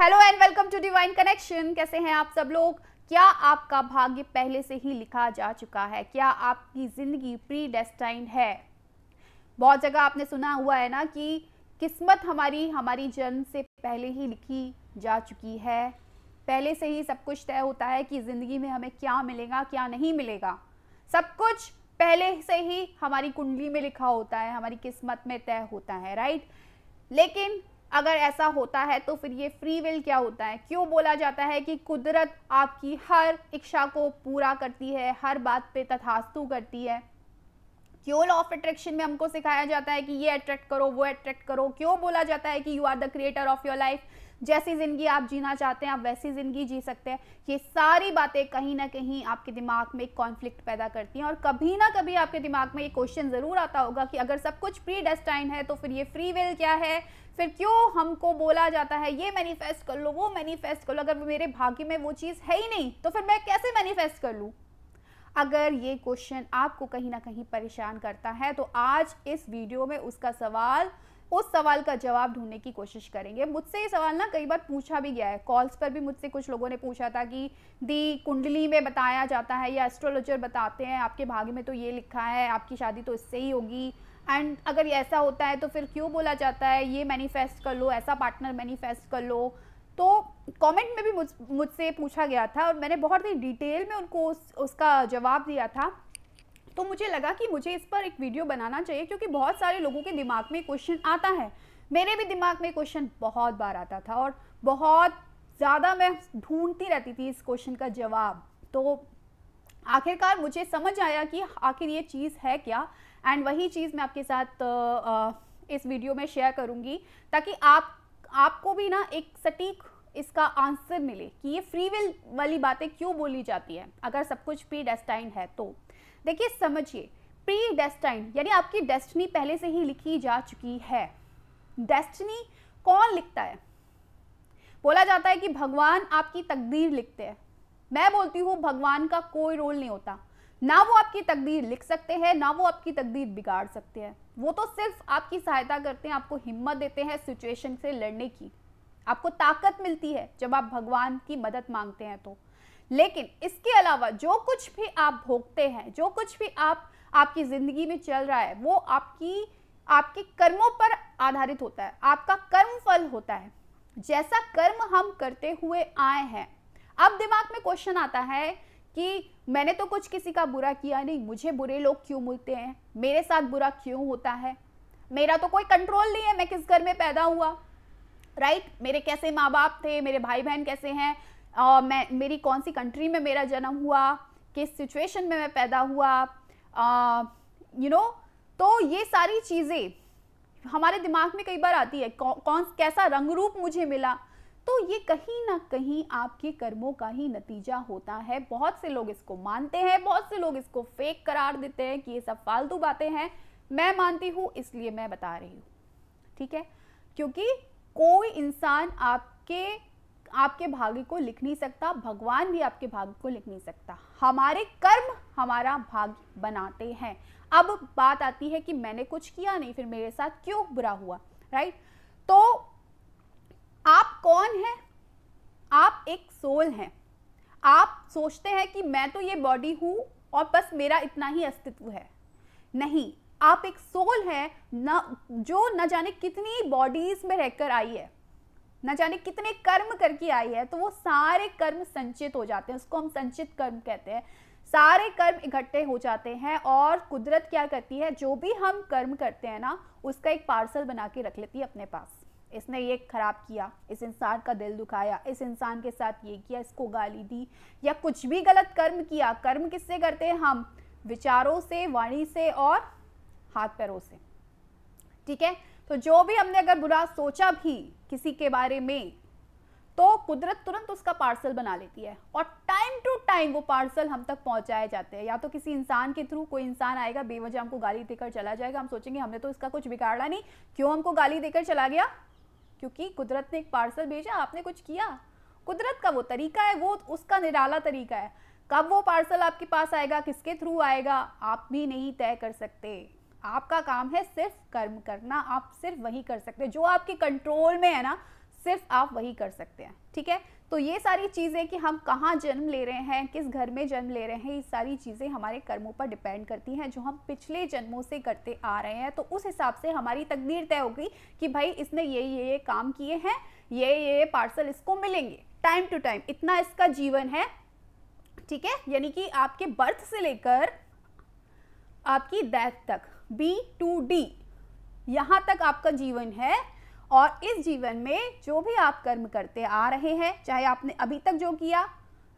Hello and welcome to divine connection कैसे हैं आप सब लोग क्या आपका भाग्य पहले से ही लिखा जा चुका है क्या आपकी ज़िंदगी प्री डेस्टाइंड है बहुत जगह आपने सुना हुआ है ना कि किस्मत हमारी हमारी जन्म से पहले ही लिखी जा चुकी है पहले से ही सब कुछ तय होता है कि ज़िंदगी में हमें क्या मिलेगा क्या नहीं मिलेगा सब कुछ पहले से ही हमारी कुंडली में लिखा होता है हमारी किस्मत में तय होता है राइट लेकिन अगर ऐसा होता है तो फिर ये फ्री विल क्या होता है क्यों बोला जाता है कि कुदरत आपकी हर इच्छा को पूरा करती है हर बात पे तथास्तु करती है क्यों लॉ ऑफ अट्रैक्शन में हमको सिखाया जाता है कि ये अट्रैक्ट करो वो अट्रैक्ट करो क्यों बोला जाता है कि you are the creator of your life जैसी ज़िंदगी आप जीना चाहते हैं आप वैसी ज़िंदगी जी सकते हैं ये सारी बातें कहीं ना कहीं आपके दिमाग में एक कॉन्फ्लिक्ट पैदा करती हैं और कभी ना कभी आपके दिमाग में ये क्वेश्चन ज़रूर आता होगा कि अगर सब कुछ प्री डेस्टाइन है तो फिर ये फ्री विल क्या है फिर क्यों हमको बोला जाता है ये मैनिफेस्ट कर लो वो मैनिफेस्ट कर लो अगर मेरे भाग्य में वो चीज़ है ही नहीं तो फिर मैं कैसे मैनिफेस्ट कर लूँ अगर ये क्वेश्चन आपको कहीं ना कहीं परेशान करता है तो आज इस वीडियो में उसका सवाल उस सवाल का जवाब ढूंढने की कोशिश करेंगे मुझसे ये सवाल ना कई बार पूछा भी गया है कॉल्स पर भी मुझसे कुछ लोगों ने पूछा था कि दी कुंडली में बताया जाता है या एस्ट्रोलॉजर बताते हैं आपके भाग्य में तो ये लिखा है आपकी शादी तो इससे ही होगी एंड अगर ऐसा होता है तो फिर क्यों बोला जाता है ये मैनिफेस्ट कर लो ऐसा पार्टनर मैनिफेस्ट कर लो तो कमेंट में भी मुझ मुझसे पूछा गया था और मैंने बहुत ही डिटेल में उनको उस, उसका जवाब दिया था तो मुझे लगा कि मुझे इस पर एक वीडियो बनाना चाहिए क्योंकि बहुत सारे लोगों के दिमाग में क्वेश्चन आता है मेरे भी दिमाग में क्वेश्चन बहुत बार आता था और बहुत ज़्यादा मैं ढूंढती रहती थी इस क्वेश्चन का जवाब तो आखिरकार मुझे समझ आया कि आखिर ये चीज़ है क्या एंड वही चीज़ मैं आपके साथ इस वीडियो में शेयर करूँगी ताकि आप आपको भी ना एक सटीक इसका आंसर मिले कि ये फ्री विल वाली बातें क्यों बोली जाती है अगर सब कुछ भी डेस्टाइंड है तो देखिए समझिए प्री डेस्टाइन यानी आपकी डेस्टनी पहले से ही लिखी जा चुकी है डेस्टनी कौन लिखता है बोला जाता है कि भगवान आपकी तकदीर लिखते हैं मैं बोलती हूं भगवान का कोई रोल नहीं होता ना वो आपकी तकदीर लिख सकते हैं ना वो आपकी तकदीर बिगाड़ सकते हैं वो तो सिर्फ आपकी सहायता करते हैं आपको हिम्मत देते हैं सिचुएशन से लड़ने की आपको ताकत मिलती है जब आप भगवान की मदद मांगते हैं तो लेकिन इसके अलावा जो कुछ भी आप भोगते हैं जो कुछ भी आप आपकी ज़िंदगी में चल रहा है वो आपकी आपके कर्मों पर आधारित होता है आपका कर्म फल होता है जैसा कर्म हम करते हुए आए हैं अब दिमाग में क्वेश्चन आता है कि मैंने तो कुछ किसी का बुरा किया नहीं मुझे बुरे लोग क्यों मिलते हैं मेरे साथ बुरा क्यों होता है मेरा तो कोई कंट्रोल नहीं है मैं किस घर में पैदा हुआ राइट right? मेरे कैसे माँ बाप थे मेरे भाई बहन कैसे हैं uh, मैं मेरी कौन सी कंट्री में मेरा जन्म हुआ किस सिचुएशन में मैं पैदा हुआ you uh, know you know, तो ये सारी चीज़ें हमारे दिमाग में कई बार आती है कौ, कौन कैसा रंग रूप मुझे मिला तो ये कहीं ना कहीं आपके कर्मों का ही नतीजा होता है बहुत से लोग इसको मानते हैं बहुत से लोग इसको फेक करार देते हैं कि ये सब फालतू बातें हैं मैं मानती हूँ इसलिए मैं बता रही हूँ ठीक है क्योंकि कोई इंसान आपके आपके भाग्य को लिख नहीं सकता भगवान भी आपके भाग्य को लिख नहीं सकता हमारे कर्म हमारा भाग्य बनाते हैं अब बात आती है कि मैंने कुछ किया नहीं फिर मेरे साथ क्यों बुरा हुआ राइट तो आप कौन है आप एक सोल हैं आप सोचते हैं कि मैं तो ये बॉडी हूं और बस मेरा इतना ही अस्तित्व है नहीं आप एक सोल है न जो ना जाने कितनी बॉडीज में रहकर आई है ना जाने कितने कर्म करके आई है तो वो सारे कर्म संचित हो जाते हैं उसको हम संचित कर्म कहते हैं सारे कर्म इकट्ठे हो जाते हैं और कुदरत क्या करती है जो भी हम कर्म करते हैं ना उसका एक पार्सल बना के रख लेती है अपने पास इसने ये ख़राब किया इस इंसान का दिल दुखाया इस इंसान के साथ ये किया इसको गाली दी या कुछ भी गलत कर्म किया कर्म किससे करते हैं हम विचारों से वाणी से और हाथ पैरों से ठीक है तो जो भी हमने अगर बुरा सोचा भी किसी के बारे में तो कुदरत तुरंत उसका पार्सल बना लेती है और टाइम टू टाइम वो पार्सल हम तक पहुंचाए जाते हैं या तो किसी इंसान के थ्रू कोई इंसान आएगा बेवजह हमको गाली देकर चला जाएगा हम सोचेंगे हमने तो इसका कुछ बिगाड़ा नहीं क्यों हमको गाली देकर चला गया क्योंकि कुदरत ने एक पार्सल भेजा आपने कुछ किया कुदरत का वो तरीका है वो उसका निराला तरीका है कब वो पार्सल आपके पास आएगा किसके थ्रू आएगा आप भी नहीं तय कर सकते आपका काम है सिर्फ कर्म करना आप सिर्फ वही कर सकते हैं जो आपके कंट्रोल में है ना सिर्फ आप वही कर सकते हैं ठीक है तो ये सारी चीज़ें कि हम कहाँ जन्म ले रहे हैं किस घर में जन्म ले रहे हैं ये सारी चीज़ें हमारे कर्मों पर डिपेंड करती हैं जो हम पिछले जन्मों से करते आ रहे हैं तो उस हिसाब से हमारी तकदीर तय होगी कि भाई इसने ये ये ये काम किए हैं ये ये पार्सल इसको मिलेंगे टाइम टू टाइम इतना इसका जीवन है ठीक है यानी कि आपके बर्थ से लेकर आपकी डेथ तक बी टू डी यहाँ तक आपका जीवन है और इस जीवन में जो भी आप कर्म करते आ रहे हैं चाहे आपने अभी तक जो किया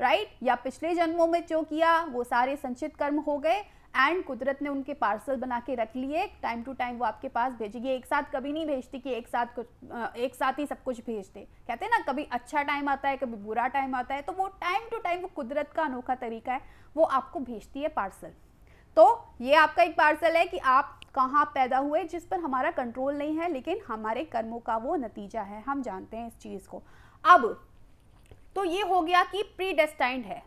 राइट या पिछले जन्मों में जो किया वो सारे संचित कर्म हो गए एंड कुदरत ने उनके पार्सल बना के रख लिए टाइम टू टाइम वो आपके पास भेजेगी एक साथ कभी नहीं भेजती कि एक साथ कुछ एक साथ ही सब कुछ भेज दे कहते हैं ना कभी अच्छा टाइम आता है कभी बुरा टाइम आता है तो वो टाइम टू टाइम वो कुदरत का अनोखा तरीका है वो आपको भेजती है पार्सल तो ये आपका एक पार्सल है कि आप कहाँ पैदा हुए जिस पर हमारा कंट्रोल नहीं है लेकिन हमारे कर्मों का वो नतीजा है हम जानते हैं इस चीज़ को अब तो ये हो गया कि प्री डेस्टाइंड है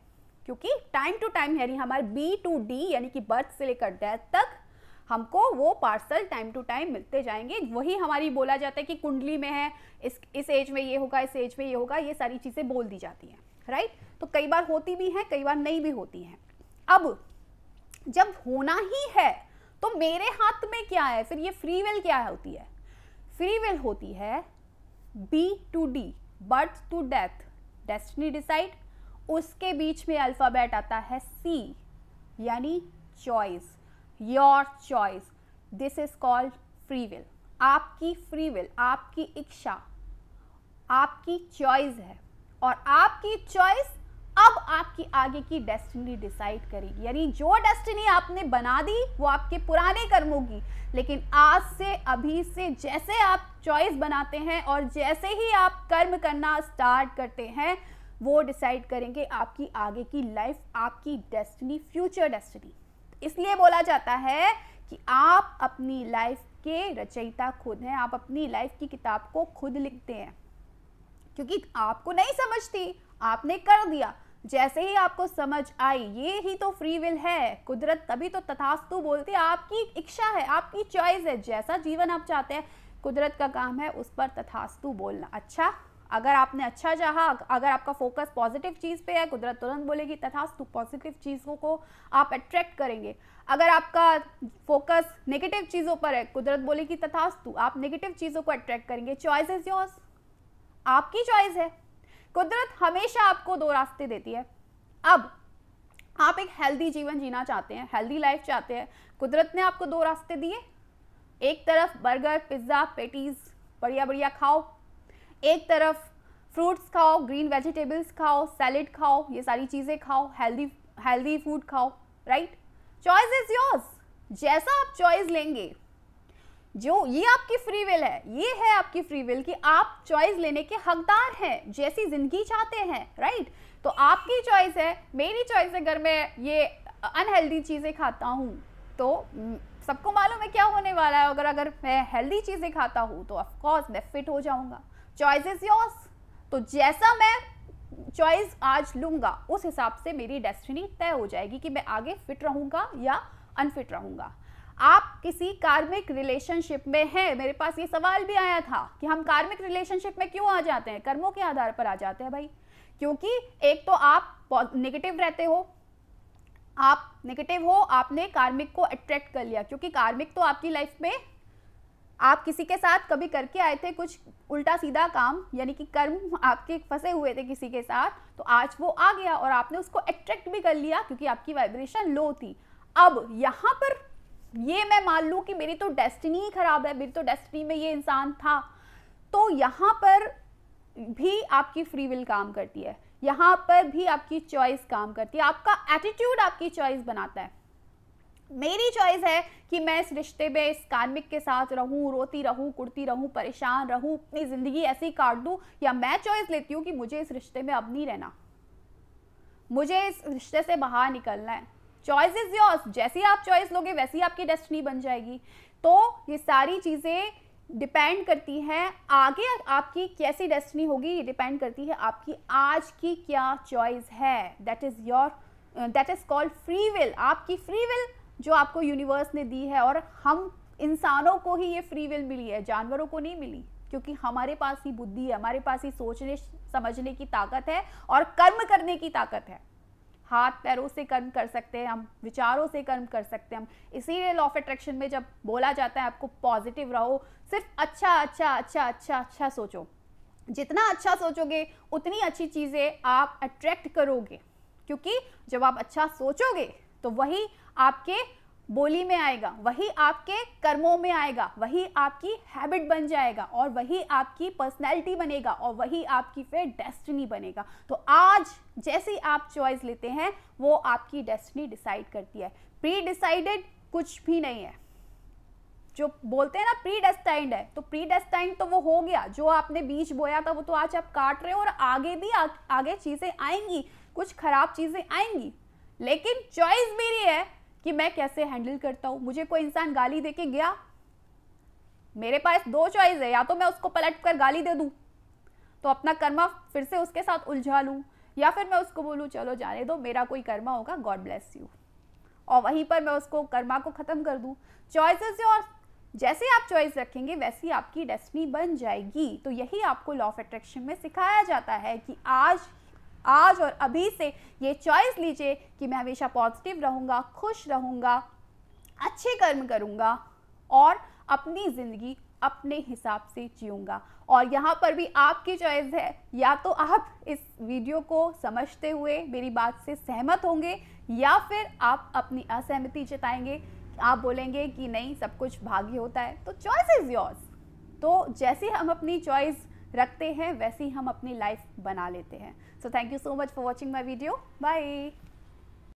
क्योंकि टाइम टू टाइम यानी हमारे बी टू डी यानी कि बर्थ से लेकर डेथ तक हमको वो पार्सल टाइम टू टाइम मिलते जाएंगे वही हमारी बोला जाता है कि कुंडली में है इस इस एज में ये होगा इस एज में ये होगा ये सारी चीज़ें बोल दी जाती हैं राइट तो कई बार होती भी हैं कई बार नहीं भी होती हैं अब जब होना ही है तो मेरे हाथ में क्या है फिर ये फ्री विल क्या होती है फ्री विल होती है B to D birth to death destiny decide उसके बीच में अल्फ़ाबेट आता है सी यानी choice your choice this is called free will आपकी फ्री विल आपकी इच्छा आपकी चॉइस है और आपकी चॉइस अब आपकी आगे की डेस्टिनी डिसाइड करेगी यानी जो डेस्टिनी आपने बना दी वो आपके पुराने कर्मों की लेकिन आज से अभी से जैसे आप चॉइस बनाते हैं और जैसे ही आप कर्म करना स्टार्ट करते हैं वो डिसाइड करेंगे आपकी आगे की लाइफ आपकी डेस्टिनी फ्यूचर डेस्टिनी इसलिए बोला जाता है कि आप अपनी लाइफ के रचयिता खुद हैं आप अपनी लाइफ की किताब को खुद लिखते हैं क्योंकि आपको नहीं समझती आपने कर दिया जैसे ही आपको समझ आई ये ही तो फ्री विल है कुदरत तभी तो तथास्तु बोलती है आपकी इच्छा है आपकी चॉइस है जैसा जीवन आप चाहते हैं कुदरत का काम है उस पर तथास्तु बोलना अच्छा अगर आपने अच्छा चाहा अगर आपका फोकस पॉजिटिव चीज़ पे है कुदरत तुरंत बोलेगी तथास्तु पॉजिटिव चीज़ों को आप अट्रैक्ट करेंगे अगर आपका फोकस नेगेटिव चीज़ों पर है कुदरत बोलेगी तथास्तु आप नेगेटिव चीज़ों को अट्रैक्ट करेंगे चॉइस इज़ योर्स आपकी चॉइस है कुदरत हमेशा आपको दो रास्ते देती है अब आप एक हेल्दी जीवन जीना चाहते हैं हेल्दी लाइफ चाहते हैं कुदरत ने आपको दो रास्ते दिए एक तरफ बर्गर पिज्ज़ा पेटीज़ बढ़िया बढ़िया खाओ एक तरफ फ्रूट्स खाओ ग्रीन वेजिटेबल्स खाओ सैलड खाओ ये सारी चीज़ें खाओ हेल्दी हेल्दी फूड खाओ राइट चॉइस इज़ योर्स जैसा आप चॉइस लेंगे जो ये आपकी फ्री विल है ये है आपकी फ्री विल कि आप चॉइस लेने के हकदार हैं जैसी जिंदगी चाहते हैं राइट तो आपकी चॉइस है मेरी चॉइस अगर मैं ये अनहेल्दी चीज़ें खाता हूँ तो सबको मालूम है क्या होने वाला है अगर अगर मैं हेल्दी चीज़ें खाता हूँ तो ऑफकोर्स मैं फिट हो जाऊँगा चॉइस इज़ योर्स तो जैसा मैं चॉइस आज लूँगा उस हिसाब से मेरी डेस्टिनी तय हो जाएगी कि मैं आगे फिट रहूँगा या अनफिट रहूँगा आप किसी कार्मिक रिलेशनशिप में हैं मेरे पास ये सवाल भी आया था कि हम कार्मिक रिलेशनशिप में क्यों आ जाते हैं कर्मों के आधार पर आ जाते हैं भाई क्योंकि एक तो आप नेगेटिव रहते हो आप नेगेटिव हो आपने कार्मिक को अट्रैक्ट कर लिया क्योंकि कार्मिक तो आपकी लाइफ में आप किसी के साथ कभी करके आए थे कुछ उल्टा सीधा काम यानी कि कर्म आपके फंसे हुए थे किसी के साथ तो आज वो आ गया और आपने उसको अट्रैक्ट भी कर लिया क्योंकि आपकी वाइब्रेशन लो थी अब यहाँ पर ये मैं मान लू कि मेरी तो डेस्टिनी ही ख़राब है मेरी तो डेस्टिनी में ये इंसान था तो यहां पर भी आपकी फ्री विल काम करती है यहां पर भी आपकी चॉइस काम करती है आपका एटीट्यूड आपकी चॉइस बनाता है मेरी चॉइस है कि मैं इस रिश्ते में इस कार्मिक के साथ रहूं रोती रहूं कुड़ती रहूं परेशान रहूं अपनी ज़िंदगी ऐसे ही काट दूं या मैं चॉइस लेती हूं कि मुझे इस रिश्ते में अब नहीं रहना मुझे इस रिश्ते से बाहर निकलना है चॉइस इज योर्स जैसी आप चॉइस लोगे वैसी आपकी डेस्टिनी बन जाएगी तो ये सारी चीज़ें डिपेंड करती हैं आगे आपकी कैसी डेस्टिनी होगी ये डिपेंड करती है आपकी आज की क्या चॉइस है that is your that is called free will आपकी फ्री विल जो आपको यूनिवर्स ने दी है और हम इंसानों को ही ये फ्री विल मिली है जानवरों को नहीं मिली क्योंकि हमारे पास ही बुद्धि है हमारे पास ही सोचने समझने की ताकत है और कर्म करने की ताकत है हाथ पैरों से कर्म कर सकते हैं हम विचारों से कर्म कर सकते हैं हम इसीलिए लॉ ऑफ अट्रैक्शन में जब बोला जाता है आपको पॉजिटिव रहो सिर्फ अच्छा अच्छा अच्छा अच्छा अच्छा सोचो जितना अच्छा सोचोगे उतनी अच्छी चीज़ें आप अट्रैक्ट करोगे क्योंकि जब आप अच्छा सोचोगे तो वही आपके बोली में आएगा वही आपके कर्मों में आएगा वही आपकी हैबिट बन जाएगा और वही आपकी पर्सनैलिटी बनेगा और वही आपकी फिर डेस्टिनी बनेगा तो आज जैसी आप चॉइस लेते हैं वो आपकी डेस्टिनी डिसाइड करती है प्री डिसाइडेड कुछ भी नहीं है जो बोलते हैं ना प्री डेस्टाइंड है तो प्री डेस्टाइंड तो वो हो गया जो आपने बीज बोया था वो तो आज आप काट रहे हो और आगे भी आ, आगे चीज़ें आएंगी कुछ खराब चीज़ें आएंगी लेकिन चॉइस मेरी है कि मैं कैसे हैंडल करता हूँ मुझे कोई इंसान गाली दे के गया मेरे पास दो चॉइस है या तो मैं उसको पलट कर गाली दे दूँ तो अपना कर्मा फिर से उसके साथ उलझा लूँ या फिर मैं उसको बोलूँ चलो जाने दो मेरा कोई कर्मा होगा गॉड ब्लेस यू और वहीं पर मैं उसको कर्मा को ख़त्म कर दूँ चॉइसेस और जैसे आप चॉइस रखेंगे वैसी आपकी डेस्टिनी बन जाएगी तो यही आपको लॉ ऑफ अट्रैक्शन में सिखाया जाता है कि आज आज और अभी से ये चॉइस लीजिए कि मैं हमेशा पॉजिटिव रहूँगा खुश रहूँगा अच्छे कर्म करूँगा और अपनी ज़िंदगी अपने हिसाब से जीऊँगा और यहाँ पर भी आपकी चॉइस है या तो आप इस वीडियो को समझते हुए मेरी बात से सहमत होंगे या फिर आप अपनी असहमति जताएंगे आप बोलेंगे कि नहीं सब कुछ भाग्य होता है तो चॉइस इज़ योर्स तो जैसे हम अपनी चॉइस रखते हैं वैसी हम अपनी लाइफ बना लेते हैं so thank you so much for watching my video by